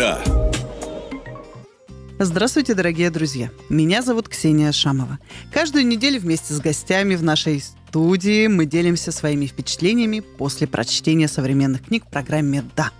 «Да». Здравствуйте, дорогие друзья. Меня зовут Ксения Шамова. Каждую неделю вместе с гостями в нашей студии мы делимся своими впечатлениями после прочтения современных книг в программе «Да».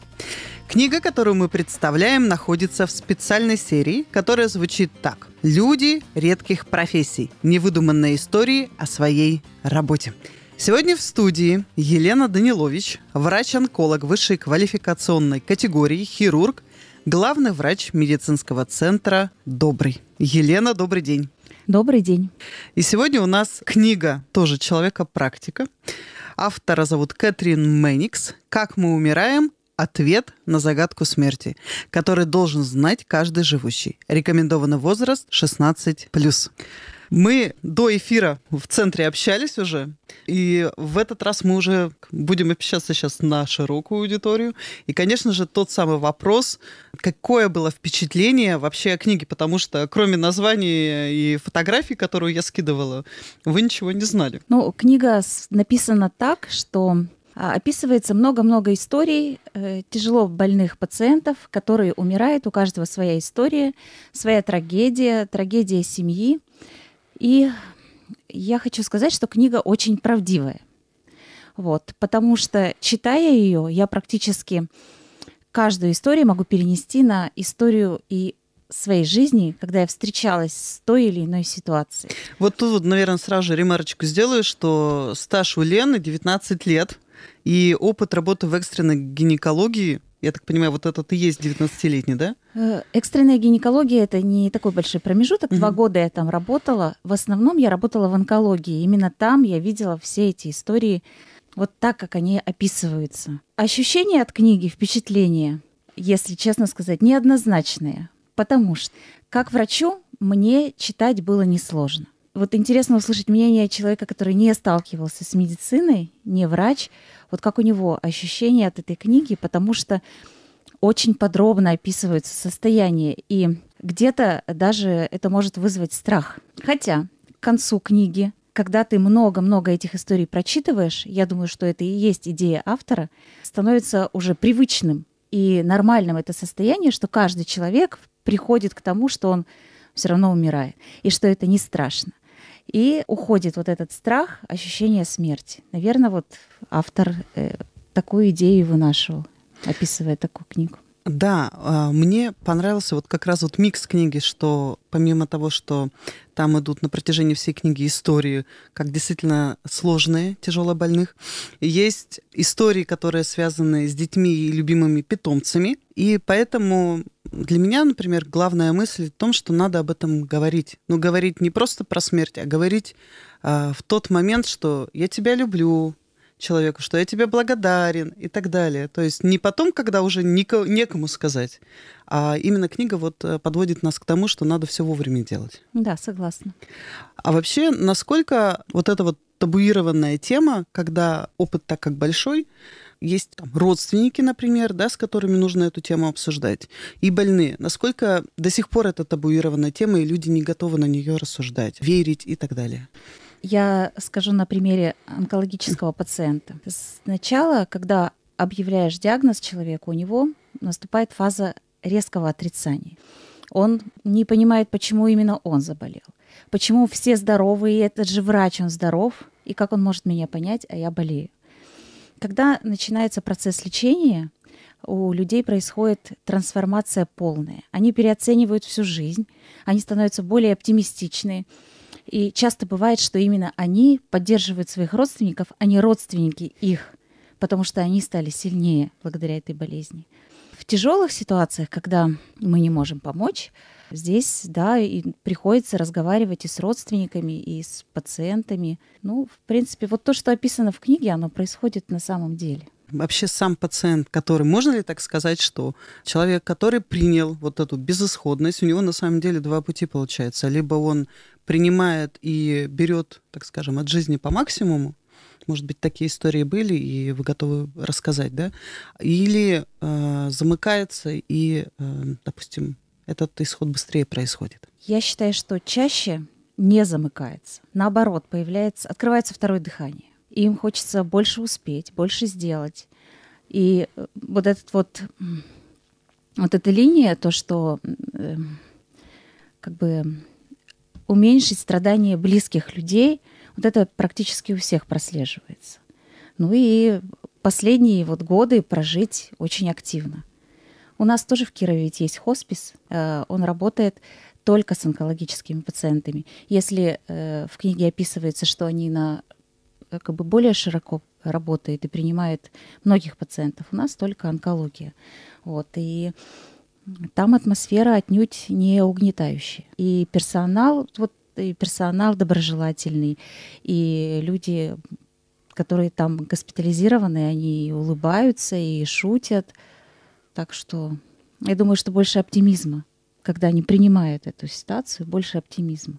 Книга, которую мы представляем, находится в специальной серии, которая звучит так. «Люди редких профессий. Невыдуманные истории о своей работе». Сегодня в студии Елена Данилович, врач-онколог высшей квалификационной категории, хирург, главный врач медицинского центра «Добрый». Елена, добрый день. Добрый день. И сегодня у нас книга тоже «Человека-практика». Автора зовут Кэтрин Мэникс «Как мы умираем. Ответ на загадку смерти», который должен знать каждый живущий. Рекомендованный возраст 16+. Мы до эфира в центре общались уже, и в этот раз мы уже будем общаться сейчас на широкую аудиторию. И, конечно же, тот самый вопрос, какое было впечатление вообще о книге, потому что кроме названия и фотографий, которую я скидывала, вы ничего не знали. Ну, книга написана так, что а, Описывается много-много историй э, тяжело больных пациентов, которые умирают. У каждого своя история, своя трагедия, трагедия семьи. И я хочу сказать, что книга очень правдивая. Вот, потому что, читая ее, я практически каждую историю могу перенести на историю и своей жизни, когда я встречалась с той или иной ситуацией. Вот тут, вот, наверное, сразу же ремарочку сделаю, что стаж у Лены 19 лет, и опыт работы в экстренной гинекологии я так понимаю, вот это ты есть 19-летний, да? Э, экстренная гинекология это не такой большой промежуток. Угу. Два года я там работала. В основном я работала в онкологии. Именно там я видела все эти истории вот так, как они описываются. Ощущения от книги, впечатления, если честно сказать, неоднозначные. Потому что как врачу мне читать было несложно вот интересно услышать мнение человека, который не сталкивался с медициной, не врач. Вот как у него ощущения от этой книги, потому что очень подробно описывается состояние и где-то даже это может вызвать страх. Хотя к концу книги, когда ты много-много этих историй прочитываешь, я думаю, что это и есть идея автора, становится уже привычным и нормальным это состояние, что каждый человек приходит к тому, что он все равно умирает, и что это не страшно. И уходит вот этот страх, ощущение смерти. Наверное, вот автор э, такую идею вынашивал, описывая такую книгу. Да, а, мне понравился вот как раз вот микс книги, что помимо того, что там идут на протяжении всей книги истории, как действительно сложные, тяжело больных, есть истории, которые связаны с детьми и любимыми питомцами. И поэтому для меня, например, главная мысль в том, что надо об этом говорить. Но ну, говорить не просто про смерть, а говорить э, в тот момент, что я тебя люблю, человеку, что я тебе благодарен и так далее. То есть не потом, когда уже никому некому сказать, а именно книга вот э, подводит нас к тому, что надо все вовремя делать. Да, согласна. А вообще, насколько вот эта вот табуированная тема, когда опыт так как большой, есть там, родственники, например, да, с которыми нужно эту тему обсуждать, и больные. Насколько до сих пор это табуированная тема, и люди не готовы на нее рассуждать, верить и так далее. Я скажу на примере онкологического пациента. Сначала, когда объявляешь диагноз человеку, у него наступает фаза резкого отрицания. Он не понимает, почему именно он заболел. Почему все здоровы, и этот же врач, он здоров, и как он может меня понять, а я болею. Когда начинается процесс лечения, у людей происходит трансформация полная. Они переоценивают всю жизнь, они становятся более оптимистичны, и часто бывает, что именно они поддерживают своих родственников, а не родственники их, потому что они стали сильнее благодаря этой болезни. В тяжелых ситуациях, когда мы не можем помочь, здесь, да, и приходится разговаривать и с родственниками, и с пациентами. Ну, в принципе, вот то, что описано в книге, оно происходит на самом деле вообще сам пациент, который, можно ли так сказать, что человек, который принял вот эту безысходность, у него на самом деле два пути получается. Либо он принимает и берет, так скажем, от жизни по максимуму, может быть, такие истории были, и вы готовы рассказать, да? Или э, замыкается, и, э, допустим, этот исход быстрее происходит? Я считаю, что чаще не замыкается. Наоборот, появляется, открывается второе дыхание. И им хочется больше успеть, больше сделать. И э, вот этот вот, вот эта линия, то, что э, как бы уменьшить страдания близких людей, вот это практически у всех прослеживается. Ну и последние вот годы прожить очень активно. У нас тоже в Кирове ведь есть хоспис, э, он работает только с онкологическими пациентами. Если э, в книге описывается, что они на э, как бы более широко работает и принимает многих пациентов. У нас только онкология. Вот. И там атмосфера отнюдь не угнетающая. И персонал, вот и персонал доброжелательный, и люди, которые там госпитализированы, они улыбаются, и шутят. Так что я думаю, что больше оптимизма, когда они принимают эту ситуацию, больше оптимизма.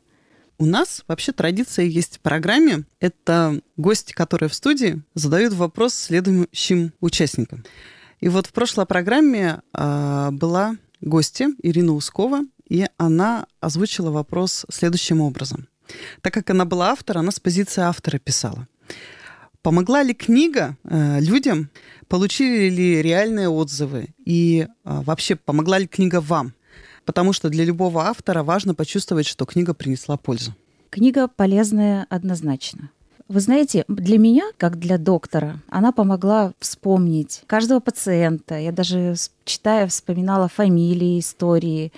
У нас вообще традиция есть в программе. Это гости, которые в студии, задают вопрос следующим участникам. И вот в прошлой программе э, была гостья Ирина Ускова, и она озвучила вопрос следующим образом. Так как она была автор, она с позиции автора писала. Помогла ли книга э, людям? Получили ли реальные отзывы? И э, вообще, помогла ли книга вам? Потому что для любого автора важно почувствовать, что книга принесла пользу. Книга полезная однозначно. Вы знаете, для меня, как для доктора, она помогла вспомнить каждого пациента. Я даже, читая, вспоминала фамилии, истории.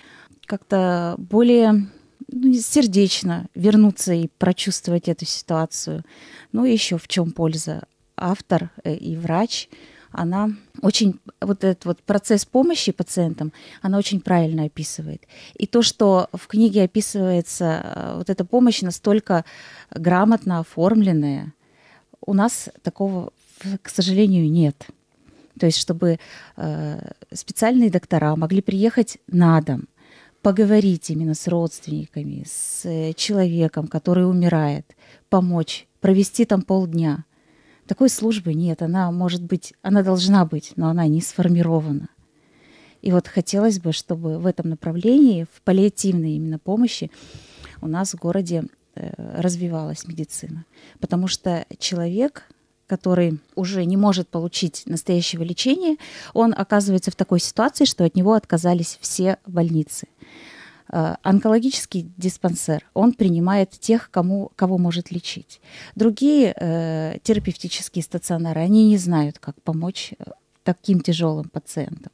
Как-то более ну, сердечно вернуться и прочувствовать эту ситуацию. Ну и еще в чем польза автор э, и врач – она очень, вот этот вот процесс помощи пациентам, она очень правильно описывает. И то, что в книге описывается, э, вот эта помощь настолько грамотно оформленная, у нас такого, к сожалению, нет. То есть, чтобы э, специальные доктора могли приехать на дом, поговорить именно с родственниками, с э, человеком, который умирает, помочь, провести там полдня – такой службы нет, она может быть, она должна быть, но она не сформирована. И вот хотелось бы, чтобы в этом направлении, в паллиативной именно помощи, у нас в городе э, развивалась медицина. Потому что человек, который уже не может получить настоящего лечения, он оказывается в такой ситуации, что от него отказались все больницы. Э, онкологический диспансер, он принимает тех, кому, кого может лечить. Другие э, терапевтические стационары, они не знают, как помочь э, таким тяжелым пациентам.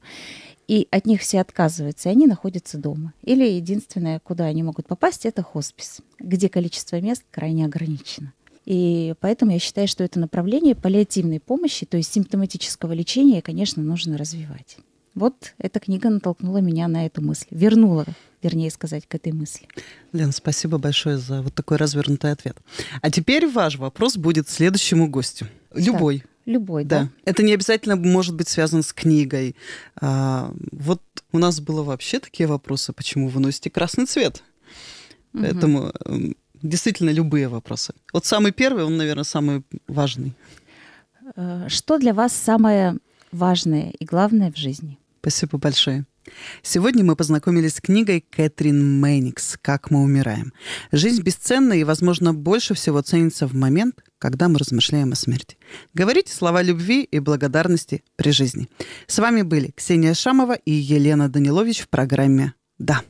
И от них все отказываются, и они находятся дома. Или единственное, куда они могут попасть, это хоспис, где количество мест крайне ограничено. И поэтому я считаю, что это направление паллиативной помощи, то есть симптоматического лечения, конечно, нужно развивать. Вот эта книга натолкнула меня на эту мысль, вернула вернее сказать, к этой мысли. Лен, спасибо большое за вот такой развернутый ответ. А теперь ваш вопрос будет следующему гостю. Любой. Да. Любой, да. да. Это не обязательно может быть связано с книгой. А, вот у нас было вообще такие вопросы, почему вы носите красный цвет. Угу. Поэтому эм, действительно любые вопросы. Вот самый первый, он, наверное, самый важный. Э, что для вас самое важное и главное в жизни? Спасибо большое. Сегодня мы познакомились с книгой Кэтрин Мэникс «Как мы умираем». Жизнь бесценна и, возможно, больше всего ценится в момент, когда мы размышляем о смерти. Говорите слова любви и благодарности при жизни. С вами были Ксения Шамова и Елена Данилович в программе «Да».